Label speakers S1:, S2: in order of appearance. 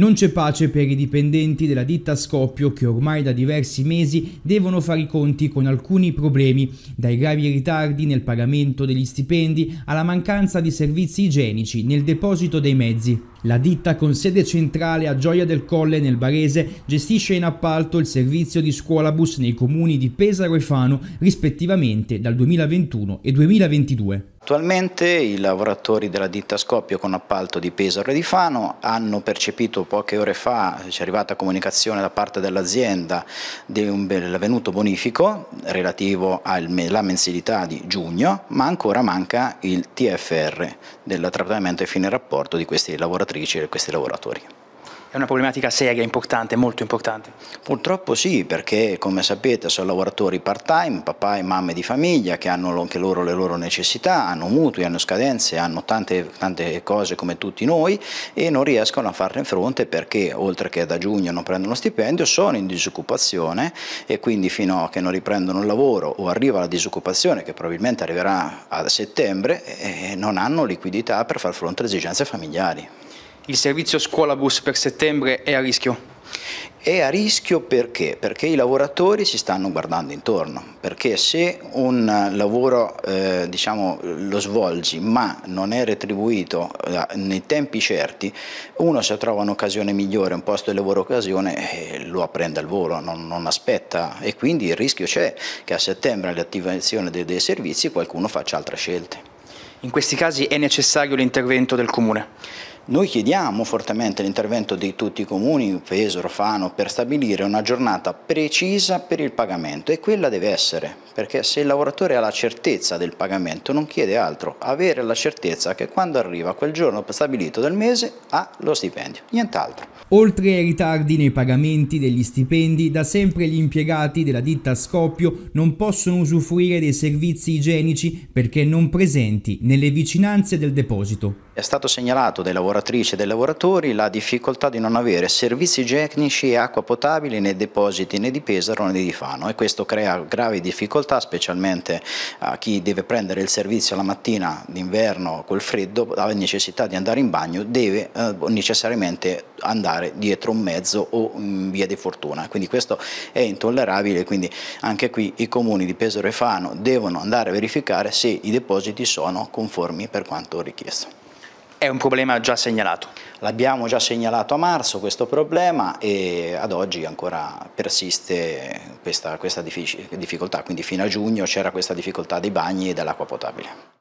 S1: Non c'è pace per i dipendenti della ditta Scoppio che ormai da diversi mesi devono fare i conti con alcuni problemi, dai gravi ritardi nel pagamento degli stipendi alla mancanza di servizi igienici nel deposito dei mezzi. La ditta con sede centrale a Gioia del Colle nel Barese gestisce in appalto il servizio di scuolabus nei comuni di Pesaro e Fano rispettivamente dal 2021 e 2022.
S2: Attualmente i lavoratori della ditta Scoppio con appalto di Pesaro e di Fano hanno percepito poche ore fa, c'è arrivata comunicazione da parte dell'azienda dell'avvenuto bonifico relativo alla mensilità di giugno, ma ancora manca il TFR del trattamento e fine rapporto di queste lavoratrici e questi lavoratori. È una problematica seria, importante, molto importante. Purtroppo sì, perché come sapete sono lavoratori part-time, papà e mamme di famiglia che hanno anche loro le loro necessità, hanno mutui, hanno scadenze, hanno tante, tante cose come tutti noi e non riescono a farne fronte perché oltre che da giugno non prendono stipendio, sono in disoccupazione e quindi fino a che non riprendono il lavoro o arriva la disoccupazione che probabilmente arriverà a settembre eh, non hanno liquidità per far fronte alle esigenze familiari il servizio
S1: scuolabus per settembre è a rischio?
S2: È a rischio perché? Perché i lavoratori si stanno guardando intorno, perché se un lavoro eh, diciamo, lo svolgi ma non è retribuito eh, nei tempi certi, uno se trova un'occasione migliore, un posto di lavoro occasione, eh, lo apprende al volo, non, non, aspetta e quindi il rischio c'è che a settembre all'attivazione dei, dei servizi qualcuno faccia altre scelte. In questi casi è necessario l'intervento del Comune? Noi chiediamo fortemente l'intervento di tutti i comuni, Pesaro, Fano, per stabilire una giornata precisa per il pagamento e quella deve essere, perché se il lavoratore ha la certezza del pagamento non chiede altro, avere la certezza che quando arriva quel giorno stabilito del mese ha lo stipendio, nient'altro.
S1: Oltre ai ritardi nei pagamenti degli stipendi, da sempre gli impiegati della ditta Scoppio non possono usufruire dei servizi igienici perché non presenti nelle vicinanze del deposito.
S2: È stato segnalato dai lavoratrici e dai lavoratori la difficoltà di non avere servizi igienici e acqua potabile nei depositi né di Pesaro né di Fano e questo crea gravi difficoltà specialmente a chi deve prendere il servizio la mattina d'inverno col freddo, ha necessità di andare in bagno, deve eh, necessariamente andare passare dietro un mezzo o in via di fortuna, quindi questo è intollerabile, quindi anche qui i comuni di Pesaro e Fano devono andare a verificare se i depositi sono conformi per quanto richiesto. È un problema già segnalato? L'abbiamo già segnalato a marzo questo problema e ad oggi ancora persiste questa, questa difficoltà, quindi fino a giugno c'era questa difficoltà dei bagni e dell'acqua potabile.